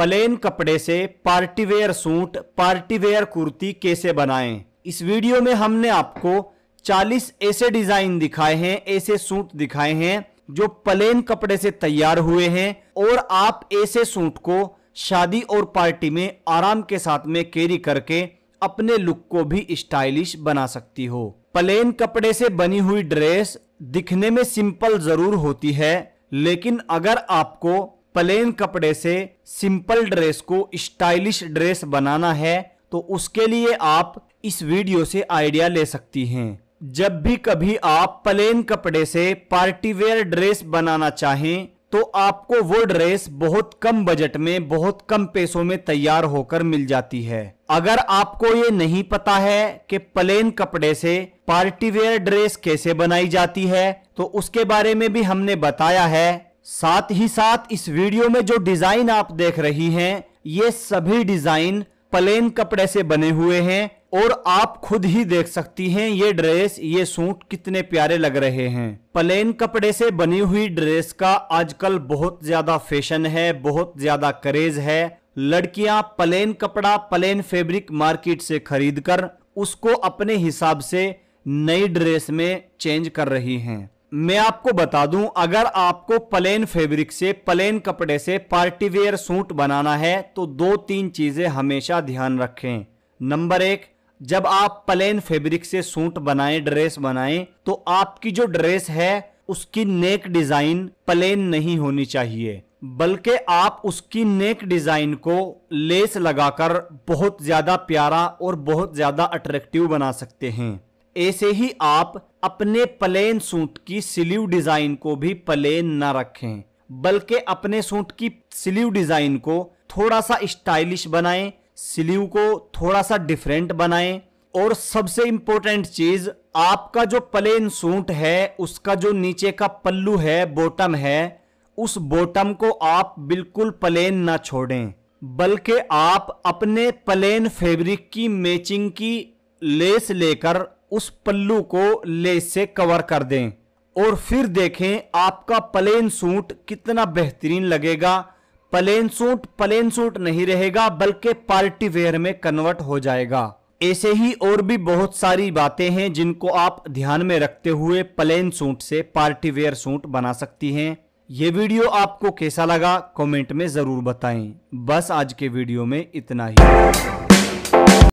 plane कपड़े से party wear suit party wear kurti कैसे बनाएं इस वीडियो में हमने आपको 40 ऐसे डिजाइन दिखाए हैं ऐसे सूट दिखाए हैं जो प्लेन कपड़े से तैयार हुए हैं और आप ऐसे सूट को शादी और पार्टी में आराम के साथ में कैरी करके अपने लुक को भी स्टाइलिश बना सकती हो प्लेन कपड़े से बनी हुई ड्रेस दिखने में सिंपल जरूर होती है लेकिन अगर आपको प्लेन कपड़े से सिंपल ड्रेस को स्टाइलिश ड्रेस बनाना है तो उसके लिए आप इस वीडियो से आइडिया ले सकती हैं जब भी कभी आप प्लेन कपड़े से पार्टीवेयर ड्रेस बनाना चाहें तो आपको वो ड्रेस बहुत कम बजट में बहुत कम पैसों में तैयार होकर मिल जाती है अगर आपको ये नहीं पता है कि प्लेन कपड़े से पार्टीवेयर ड्रेस कैसे बनाई जाती है तो उसके बारे में भी हमने बताया है साथ ही साथ इस वीडियो में जो डिजाइन आप देख रही हैं ये सभी डिजाइन प्लेन कपड़े से बने हुए हैं और आप खुद ही देख सकती हैं ये ड्रेस ये सूट कितने प्यारे लग रहे हैं प्लेन कपड़े से बनी हुई ड्रेस का आजकल बहुत ज्यादा फैशन है बहुत ज्यादा क्रेज है लड़कियां प्लेन कपड़ा प्लेन फैब्रिक मार्केट से खरीदकर उसको अपने हिसाब से नई ड्रेस में चेंज कर रही हैं मैं आपको बता दूं अगर आपको प्लेन फैब्रिक से प्लेन कपड़े से पार्टी वेयर सूट बनाना है तो दो तीन चीज़ें हमेशा ध्यान रखें नंबर एक जब आप प्लेन फैब्रिक से सूट बनाएं ड्रेस बनाएं तो आपकी जो ड्रेस है उसकी नेक डिज़ाइन प्लेन नहीं होनी चाहिए बल्कि आप उसकी नेक डिज़ाइन को लेस लगाकर बहुत ज़्यादा प्यारा और बहुत ज़्यादा अट्रैक्टिव बना सकते हैं ऐसे ही आप अपने प्लेन सूट की सिलीव डिजाइन को भी प्लेन न रखें बल्कि अपने सूट की सिलीव डिजाइन को थोड़ा सा स्टाइलिश बनाएं सिलीव को थोड़ा सा डिफरेंट बनाएं और सबसे इंपॉर्टेंट चीज आपका जो प्लेन सूट है उसका जो नीचे का पल्लू है बॉटम है उस बॉटम को आप बिल्कुल प्लेन ना छोड़ें बल्कि आप अपने प्लेन फैब्रिक की मैचिंग की लेस लेकर उस पल्लू को लेस से कवर कर दें और फिर देखें आपका प्लेन सूट कितना बेहतरीन लगेगा प्लेन सूट प्लेन सूट नहीं रहेगा बल्कि पार्टी वेयर में कन्वर्ट हो जाएगा ऐसे ही और भी बहुत सारी बातें हैं जिनको आप ध्यान में रखते हुए प्लेन सूट से पार्टी वेयर सूट बना सकती हैं ये वीडियो आपको कैसा लगा कमेंट में ज़रूर बताएं बस आज के वीडियो में इतना ही